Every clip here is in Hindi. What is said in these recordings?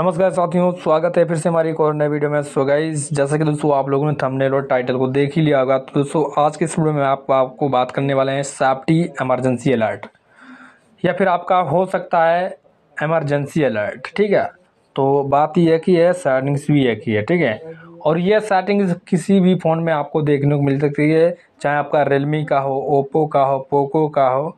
नमस्कार साथियों स्वागत है फिर से हमारी एक और नए वीडियो में सो गाइज जैसा कि दोस्तों आप लोगों ने थंबनेल और टाइटल को देख ही लिया होगा तो दोस्तों आज के इस वीडियो में आप आपको बात करने वाले हैं सेफ्टी एमरजेंसी अलर्ट या फिर आपका हो सकता है एमरजेंसी अलर्ट ठीक है तो बात यह की है सेटिंग्स भी एक ही है ठीक है और यह सेटिंग्स किसी भी फ़ोन में आपको देखने को मिल सकती है चाहे आपका रियलमी का हो ओप्पो का हो पोको का हो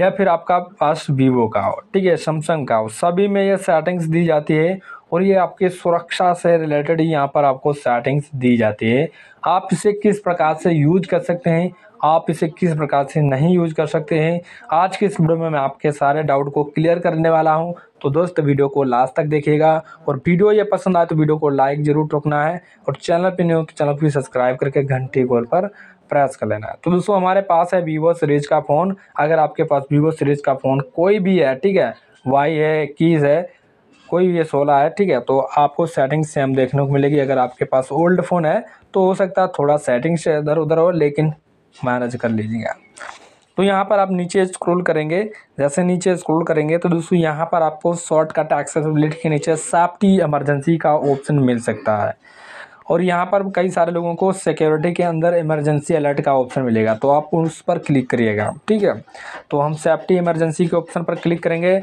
या फिर आपका पास वीवो का हो ठीक है सैमसंग का हो सभी में ये सेटिंग्स दी जाती है और ये आपके सुरक्षा से रिलेटेड ही यहाँ पर आपको सेटिंग्स दी जाती है आप इसे किस प्रकार से यूज कर सकते हैं आप इसे किस प्रकार से नहीं यूज कर सकते हैं आज के इस वीडियो में मैं आपके सारे डाउट को क्लियर करने वाला हूँ तो दोस्त वीडियो को लास्ट तक देखिएगा और वीडियो ये पसंद आए तो वीडियो को लाइक ज़रूर ठोकना है और चैनल पर नहीं हो तो चैनल को भी सब्सक्राइब करके घंटे कॉल पर प्रेस कर लेना है तो दोस्तों हमारे पास है वीवो सीरीज़ का फ़ोन अगर आपके पास वीवो सीरीज़ का फ़ोन कोई भी है ठीक है वाई है कीज़ है कोई ये सोलह है ठीक है तो आपको सेटिंग सेम देखने को मिलेगी अगर आपके पास ओल्ड फ़ोन है तो हो सकता है थोड़ा सेटिंग से इधर उधर हो लेकिन मैनेज कर लीजिएगा तो यहाँ पर आप नीचे स्क्रॉल करेंगे जैसे नीचे स्क्रॉल करेंगे तो दोस्तों यहाँ पर आपको शॉर्टकट एक्सेसिबिलिटी के नीचे सेफ्टी इमरजेंसी का ऑप्शन मिल सकता है और यहाँ पर कई सारे लोगों को सिक्योरिटी के अंदर इमरजेंसी अलर्ट का ऑप्शन मिलेगा तो आप उस पर क्लिक करिएगा ठीक है तो हम सेफ्टी इमरजेंसी के ऑप्शन पर क्लिक करेंगे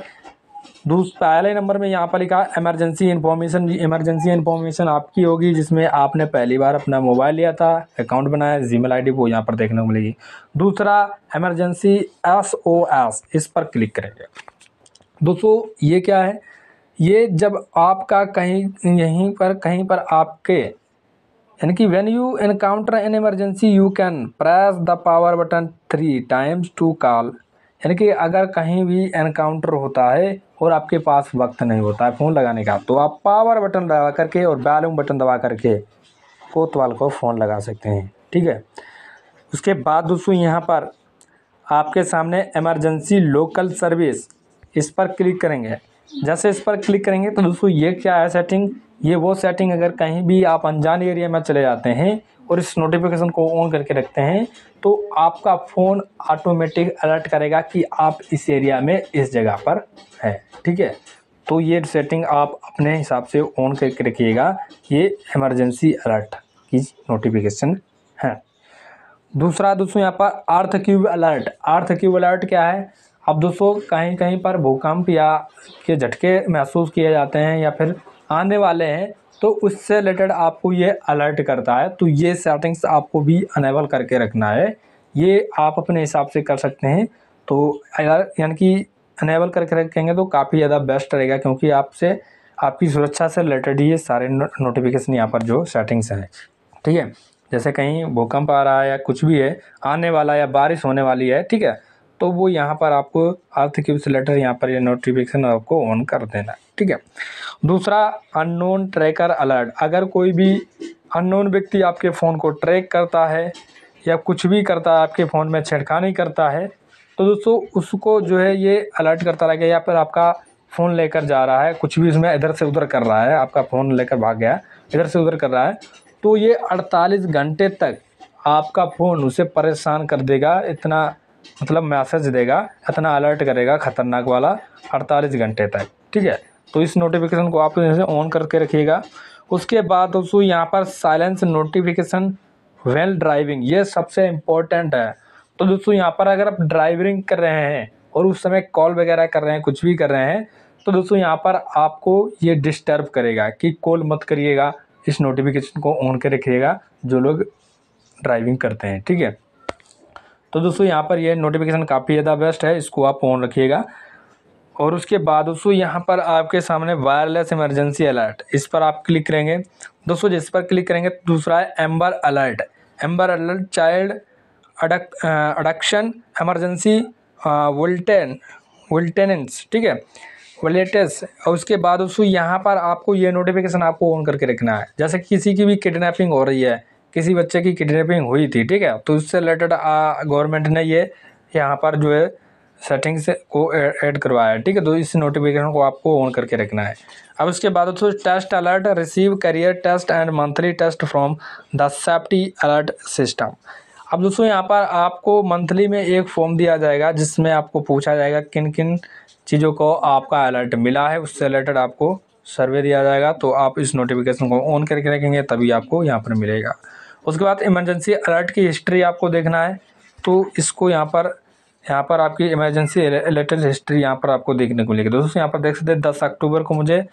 दूस पहले नंबर में यहाँ पर लिखा इमरजेंसी इन्फॉर्मेशन इमरजेंसी इन्फॉर्मेशन आपकी होगी जिसमें आपने पहली बार अपना मोबाइल लिया था अकाउंट बनाया जीमेल आईडी वो यहाँ पर देखने को मिलेगी दूसरा इमरजेंसी एस ओ एस इस पर क्लिक करेंगे दोस्तों ये क्या है ये जब आपका कहीं यहीं पर कहीं पर आपके यानी कि when you encounter an emergency you can press the power button three times to call यानी कि अगर कहीं भी एनकाउंटर होता है और आपके पास वक्त नहीं होता है फ़ोन लगाने का तो आप पावर बटन दबा करके और वॉल्यूम बटन दबा करके कोतवाल को फ़ोन लगा सकते हैं ठीक है उसके बाद दोस्तों यहाँ पर आपके सामने इमरजेंसी लोकल सर्विस इस पर क्लिक करेंगे जैसे इस पर क्लिक करेंगे तो दोस्तों ये क्या है सेटिंग ये वो सेटिंग अगर कहीं भी आप अनजान एरिया में चले जाते हैं और इस नोटिफिकेशन को ऑन करके रखते हैं तो आपका फ़ोन ऑटोमेटिक अलर्ट करेगा कि आप इस एरिया में इस जगह पर हैं ठीक है तो ये सेटिंग आप अपने हिसाब से ऑन करके रखिएगा ये इमरजेंसी अलर्ट की नोटिफिकेशन है दूसरा दोस्तों यहाँ पर earthquake alert earthquake alert क्या है अब दोस्तों कहीं कहीं पर भूकंप या के झटके महसूस किए जाते हैं या फिर आने वाले हैं तो उससे रिलेटेड आपको ये अलर्ट करता है तो ये सेटिंग्स आपको भी अनेबल करके रखना है ये आप अपने हिसाब से कर सकते हैं तो यानी कि अनेबल करके रखेंगे तो काफ़ी ज़्यादा बेस्ट रहेगा क्योंकि आपसे आपकी सुरक्षा से रिलेटेड ये सारे नोटिफिकेशन यहाँ पर जो सेटिंग्स हैं ठीक है जैसे कहीं भूकंप आ रहा है या कुछ भी है आने वाला या बारिश होने वाली है ठीक है तो वो यहाँ पर आपको अर्थ क्यूब्स लेटर यहाँ पर यह नोटिफिकेशन आपको ऑन कर देना ठीक है दूसरा अननोन ट्रैकर अलर्ट अगर कोई भी अननोन व्यक्ति आपके फ़ोन को ट्रैक करता है या कुछ भी करता है आपके फ़ोन में छेड़खानी करता है तो दोस्तों उसको जो है ये अलर्ट करता रहेगा या फिर आपका फ़ोन लेकर जा रहा है कुछ भी उसमें इधर से उधर कर रहा है आपका फ़ोन लेकर भाग गया इधर से उधर कर रहा है तो ये 48 घंटे तक आपका फ़ोन उसे परेशान कर देगा इतना मतलब मैसेज देगा इतना अलर्ट करेगा ख़तरनाक वाला अड़तालीस घंटे तक ठीक है तो इस नोटिफिकेशन को आप जैसे ऑन करके रखिएगा उसके बाद दोस्तों यहाँ पर साइलेंस नोटिफिकेशन वेल ड्राइविंग ये सबसे इम्पोर्टेंट है तो दोस्तों यहाँ पर अगर आप ड्राइविंग कर रहे हैं और उस समय कॉल वगैरह कर रहे हैं कुछ भी कर रहे हैं तो दोस्तों यहाँ पर आपको ये डिस्टर्ब करेगा कि कॉल मत करिएगा इस नोटिफिकेशन को ऑन कर रखिएगा जो लोग ड्राइविंग करते हैं ठीक है तो दोस्तों यहाँ पर यह नोटिफिकेशन काफ़ी ज़्यादा बेस्ट है इसको आप ऑन रखिएगा और उसके बाद दोस्तों यहाँ पर आपके सामने वायरलेस इमरजेंसी अलर्ट इस पर आप क्लिक करेंगे दोस्तों जिस पर क्लिक करेंगे दूसरा है amber alert amber alert child अडक अडक्शन एमरजेंसी वोल्टेन वोल्टेनेंस ठीक है वलेटस और उसके बाद उसको यहाँ पर आपको ये नोटिफिकेशन आपको ऑन करके रखना है जैसे किसी की भी किडनैपिंग हो रही है किसी बच्चे की किडनेपिंग हुई थी ठीक है तो उससे रिलेटेड गवर्नमेंट ने ये यहाँ पर जो है सेटिंग्स से को ऐड करवाया है ठीक है तो इस नोटिफिकेशन को आपको ऑन करके रखना है अब इसके बाद दोस्तों test alert receive carrier test and monthly test from the safety alert system अब दोस्तों यहाँ पर आपको मंथली में एक फॉर्म दिया जाएगा जिसमें आपको पूछा जाएगा किन किन चीज़ों को आपका अलर्ट मिला है उससे रिलेटेड आपको सर्वे दिया जाएगा तो आप इस नोटिफिकेशन को ऑन करके रखेंगे तभी आपको यहाँ पर मिलेगा उसके बाद इमरजेंसी अलर्ट की हिस्ट्री आपको देखना है तो इसको यहाँ पर यहाँ पर आपकी इमरजेंसी रिलेटेड हिस्ट्री यहाँ पर आपको देखने को मिलेगी तो दोस्तों यहाँ पर देख सकते दस अक्टूबर को मुझे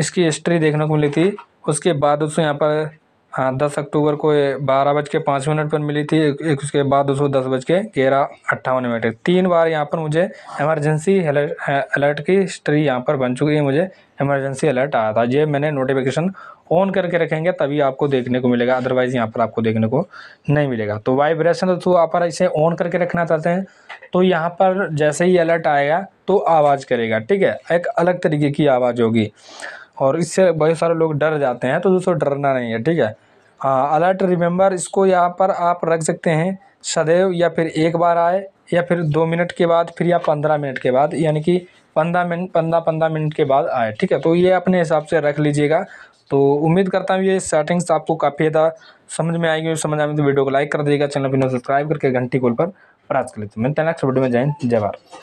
इसकी हिस्ट्री देखने को मिली थी उसके बाद दोस्तों यहाँ पर हाँ दस अक्टूबर को बारह बज के पाँच मिनट पर मिली थी एक उसके बाद दोस्तों दस बज के ग्यारह अट्ठावन मिनट तीन बार यहाँ पर मुझे इमरजेंसी अलर्ट की हिस्ट्री यहाँ पर बन चुकी है मुझे इमरजेंसी अलर्ट आया था ये मैंने नोटिफिकेशन ऑन करके रखेंगे तभी आपको देखने को मिलेगा अदरवाइज़ यहाँ पर आपको देखने को नहीं मिलेगा तो वाइब्रेशन तो आप इसे ऑन करके रखना चाहते हैं तो यहाँ पर जैसे ही अलर्ट आएगा तो आवाज़ करेगा ठीक है एक अलग तरीके की आवाज़ होगी और इससे बहुत सारे लोग डर जाते हैं तो दोस्तों डरना नहीं है ठीक है हाँ अलर्ट रिमेंबर इसको यहाँ पर आप रख सकते हैं सदैव या फिर एक बार आए या फिर दो मिनट के बाद फिर या पंद्रह मिनट के बाद यानी कि पंद्रह मिनट पंद्रह पंद्रह मिनट के बाद आए ठीक है तो ये अपने हिसाब से रख लीजिएगा तो उम्मीद करता हूँ ये सेटिंग्स आपको काफ़ी ज़्यादा समझ में आएगी समझ आएंगे तो वीडियो को लाइक कर दीजिएगा चैनल पर तो सब्सक्राइब करके घंटी कॉल पर प्राप्त कर लेते हैं मिलते हैं नेक्स्ट वीडियो में जय जय भारत